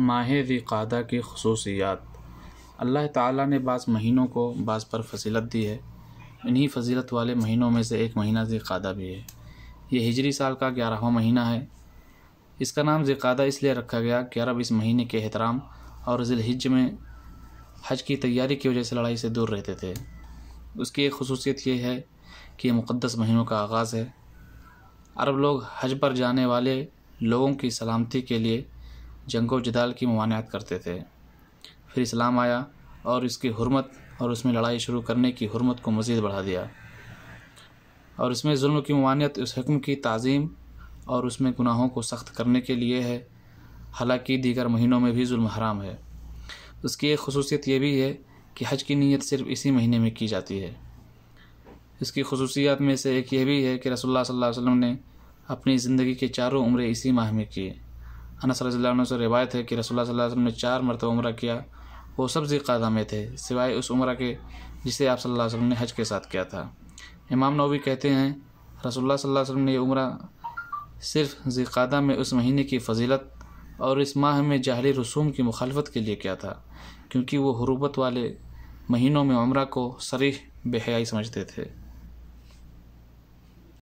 माह क़ादा की खसूसियात अल्लाह ताला ने बाज़ महीनों को बाज़ पर फजीलत दी है इन्हीं फजीलत वाले महीनों में से एक महीना क़ादा भी है ये हिजरी साल का ग्यारहवा महीना है इसका नाम जिकादा इसलिए रखा गया कि अरब इस महीने के एहतराम और ज़िलहिज में हज की तैयारी की वजह से लड़ाई से दूर रहते थे उसकी एक खसूसियत यह है कि यह मुक़दस महीनों का आगाज़ है अरब लोग हज पर जाने वाले लोगों की सलामती के लिए जंगो जदाल की ममानियत करते थे फिर इस्लाम आया और इसकी हरमत और उसमें लड़ाई शुरू करने की हरमत को मज़ीद बढ़ा दिया और इसमें जुल्म की ममानियत उस हकम की तज़ीम और उसमें गुनाहों को सख्त करने के लिए है हालाँकि दीगर महीनों में भी जुल्म हराम है उसकी एक खसूसियत यह भी है कि हज की नीयत सिर्फ इसी महीने में की जाती है इसकी खसूसियात में से एक यह भी है कि रसोल्ला वसम ने अपनी ज़िंदगी के चारों उम्र इसी माह में किए अनस से रिवायत है कि रसोल्ला वसम ने चार मरतब उम्र किया वो सब ज़िकादा में थे सिवाय उस उम्र के जिसे आप सल्लल्लाहु अलैहि वसल्लम ने हज के साथ किया था इमाम नवी कहते हैं रसोल्ला सल्लल्लाहु अलैहि वसल्लम ने यह उम्र सिर्फ ज़िकादा में उस महीने की फजीलत और इस माह में जाहली रसूम की मुखालफत के लिए किया था क्योंकि वह हरूबत वाले महीनों में उम्र को सरीह बेहयाई समझते थे